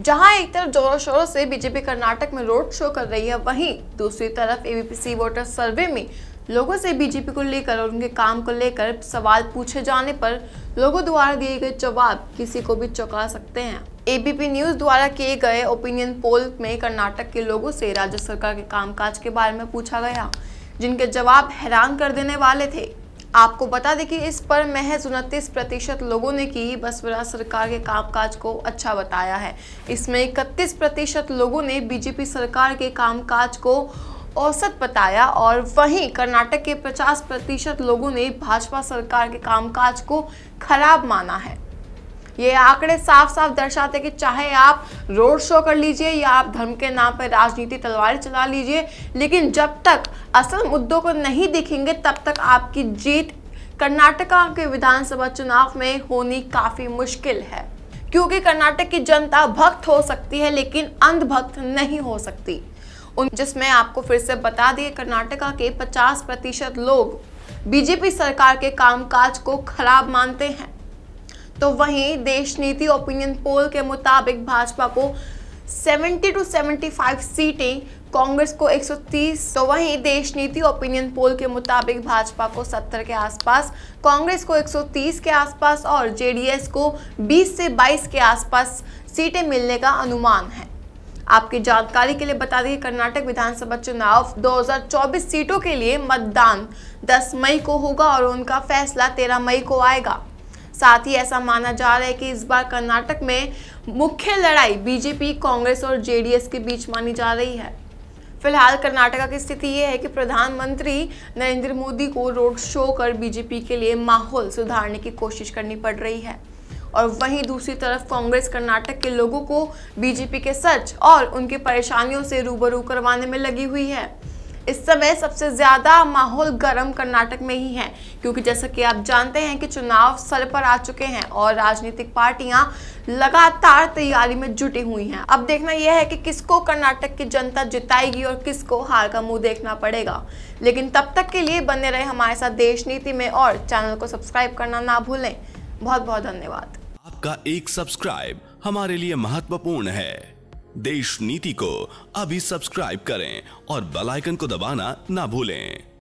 जहां एक तरफ जोरों शोरों से बीजेपी कर्नाटक में रोड शो कर रही है वहीं दूसरी तरफ एबीपीसी वोटर सर्वे में लोगों से बीजेपी को लेकर और उनके काम को लेकर सवाल पूछे जाने पर लोगों द्वारा दिए गए जवाब किसी को भी चौंका सकते हैं एबीपी न्यूज द्वारा किए गए ओपिनियन पोल में कर्नाटक के लोगों से राज्य सरकार के कामकाज के बारे में पूछा गया जिनके जवाब हैरान कर देने वाले थे आपको बता दें कि इस पर महज उनतीस प्रतिशत लोगों ने की बसवराज सरकार के कामकाज को अच्छा बताया है इसमें इकतीस प्रतिशत लोगों ने बीजेपी सरकार के कामकाज को औसत बताया और वहीं कर्नाटक के 50 प्रतिशत लोगों ने भाजपा सरकार के कामकाज को खराब माना है ये आंकड़े साफ साफ दर्शाते कि चाहे आप रोड शो कर लीजिए या आप धर्म के नाम पर राजनीति तलवार चला लीजिए लेकिन जब तक असल मुद्दों को नहीं दिखेंगे तब तक आपकी जीत कर्नाटका के विधानसभा चुनाव में होनी काफ़ी मुश्किल है क्योंकि कर्नाटक की जनता भक्त हो सकती है लेकिन अंधभक्त नहीं हो सकती उन जिसमें आपको फिर से बता दिए कर्नाटका के 50 प्रतिशत लोग बीजेपी सरकार के कामकाज को खराब मानते हैं तो वहीं देश नीति ओपिनियन पोल के मुताबिक भाजपा को 70 टू 75 सीटें कांग्रेस को 130 तो वहीं देश नीति ओपिनियन पोल के मुताबिक भाजपा को 70 के आसपास कांग्रेस को 130 के आसपास और जेडीएस को 20 से 22 के आसपास सीटें मिलने का अनुमान है आपकी जानकारी के लिए बता दें कर्नाटक विधानसभा चुनाव 2024 सीटों के लिए मतदान 10 मई को होगा और उनका फैसला 13 मई को आएगा साथ ही ऐसा माना जा रहा है कि इस बार कर्नाटक में मुख्य लड़ाई बीजेपी कांग्रेस और जेडीएस के बीच मानी जा रही है फिलहाल कर्नाटका की स्थिति ये है कि प्रधानमंत्री नरेंद्र मोदी को रोड शो कर बीजेपी के लिए माहौल सुधारने की कोशिश करनी पड़ रही है और वहीं दूसरी तरफ कांग्रेस कर्नाटक के लोगों को बीजेपी के सच और उनकी परेशानियों से रूबरू करवाने में लगी हुई है इस समय सबसे ज़्यादा माहौल गर्म कर्नाटक में ही है क्योंकि जैसा कि आप जानते हैं कि चुनाव स्थल पर आ चुके हैं और राजनीतिक पार्टियां लगातार तैयारी में जुटी हुई हैं अब देखना यह है कि किसको कर्नाटक की जनता जिताएगी और किसको हार का मुंह देखना पड़ेगा लेकिन तब तक के लिए बने रहे हमारे साथ देश नीति में और चैनल को सब्सक्राइब करना ना भूलें बहुत बहुत धन्यवाद आपका एक सब्सक्राइब हमारे लिए महत्वपूर्ण है देश नीति को अभी सब्सक्राइब करें और बेल आइकन को दबाना ना भूलें